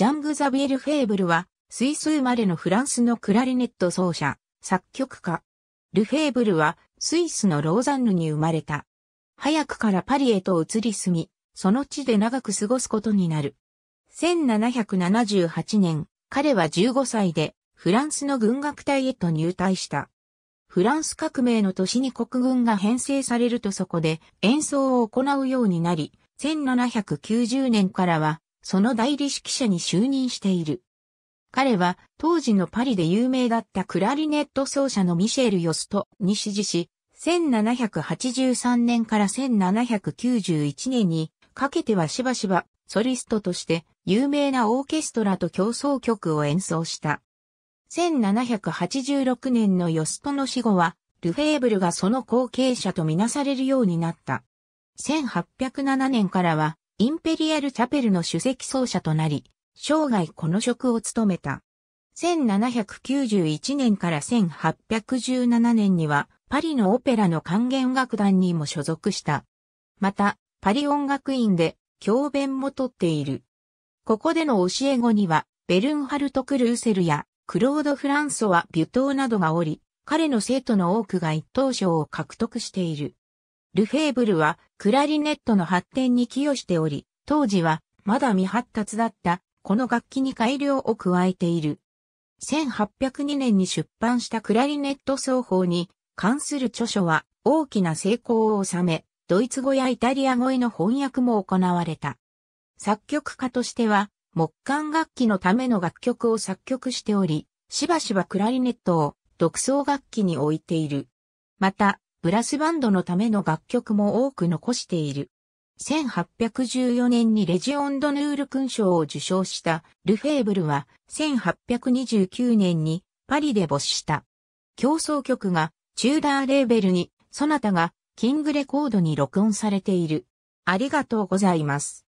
ジャング・ザビエル・フェーブルは、スイス生まれのフランスのクラリネット奏者、作曲家。ルフェーブルは、スイスのローザンヌに生まれた。早くからパリへと移り住み、その地で長く過ごすことになる。1778年、彼は15歳で、フランスの軍楽隊へと入隊した。フランス革命の年に国軍が編成されるとそこで演奏を行うようになり、1790年からはその代理指揮者に就任している。彼は当時のパリで有名だったクラリネット奏者のミシェル・ヨストに指示し、1783年から1791年にかけてはしばしばソリストとして有名なオーケストラと競争曲を演奏した。1786年のヨストの死後は、ルフェーブルがその後継者とみなされるようになった。1807年からはインペリアルチャペルの首席奏者となり、生涯この職を務めた。1791年から1817年には、パリのオペラの管弦楽団にも所属した。また、パリ音楽院で教鞭もとっている。ここでの教え子には、ベルンハルト・クルーセルや、クロード・フランソワ・ビュトーなどがおり、彼の生徒の多くが一等賞を獲得している。ルフェーブルはクラリネットの発展に寄与しており、当時はまだ未発達だったこの楽器に改良を加えている。1802年に出版したクラリネット奏法に関する著書は大きな成功を収め、ドイツ語やイタリア語への翻訳も行われた。作曲家としては木管楽器のための楽曲を作曲しており、しばしばクラリネットを独奏楽器に置いている。また、ブラスバンドのための楽曲も多く残している。1814年にレジオンドヌール勲章を受賞したルフェーブルは1829年にパリで没した。競争曲がチューダーレーベルに、そなたがキングレコードに録音されている。ありがとうございます。